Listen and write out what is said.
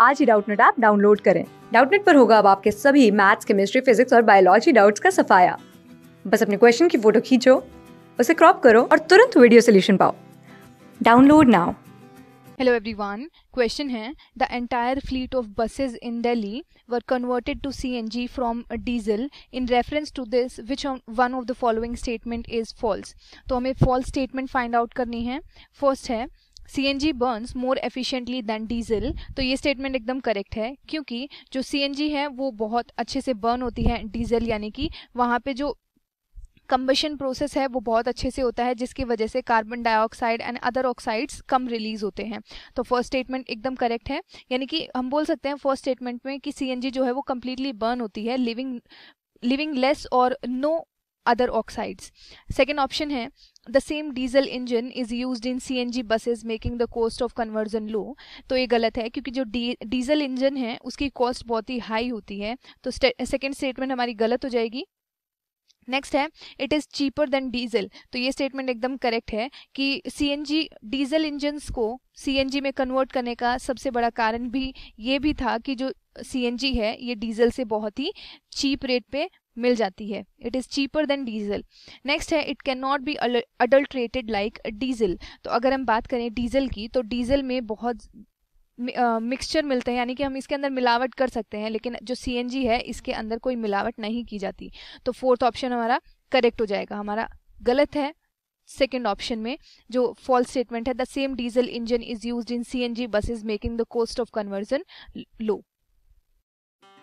आज ही Doubtnut app download करें डाउटनेट पर होगा अब आपके सभी मैथ्स केमिस्ट्री फिजिक्स और बायोलॉजी डाउट्स का सफाया बस अपने क्वेश्चन की फोटो खींचो उसे क्रॉप करो और तुरंत वीडियो सोल्यूशन पाओ download now hello everyone question है the entire fleet of buses in Delhi were converted to CNG from diesel in reference to this which one of the following statement is false तो हमें false statement find out करनी है first है C burns more efficiently than diesel तो ये statement एकदम correct है क्योंकि जो सी है वो बहुत अच्छे से बर्न होती है डीजल यानी कि वहाँ पे जो कम्बशन प्रोसेस है वो बहुत अच्छे से होता है जिसकी वजह से carbon dioxide and other oxides कम रिलीज होते हैं तो फर्स्ट स्टेटमेंट एकदम करेक्ट है यानी कि हम बोल सकते हैं फर्स्ट स्टेटमेंट में कि सीएनजी जो है वो कम्प्लीटली बर्न होती है लिविंग लिविंग लेस और no other oxides. Second option है the same diesel engine is used in CNG buses making the cost of conversion low. तो ये गलत है क्योंकि जो डीजल इंजन है उसकी कॉस्ट बहुत ही हाई होती है तो सेकेंड स्टेटमेंट हमारी गलत हो जाएगी नेक्स्ट है it is cheaper than diesel तो ये स्टेटमेंट एकदम करेक्ट है कि सीएनजी डीजल इंजन्स को सीएनजी में कन्वर्ट करने का सबसे बड़ा कारण भी ये भी था कि जो सीएनजी है ये डीजल से बहुत ही चीप रेट पे मिल जाती है it is cheaper than diesel next है it can not be adulterated like diesel तो अगर हम बात करें डीजल की तो डीजल में बहुत मिक्सचर मिलते हैं यानी कि हम इसके अंदर मिलावट कर सकते हैं लेकिन जो सी है इसके अंदर कोई मिलावट नहीं की जाती तो फोर्थ ऑप्शन हमारा करेक्ट हो जाएगा हमारा गलत है सेकेंड ऑप्शन में जो फॉल्स स्टेटमेंट है the same diesel engine is use in C N G buses making the cost of conversion low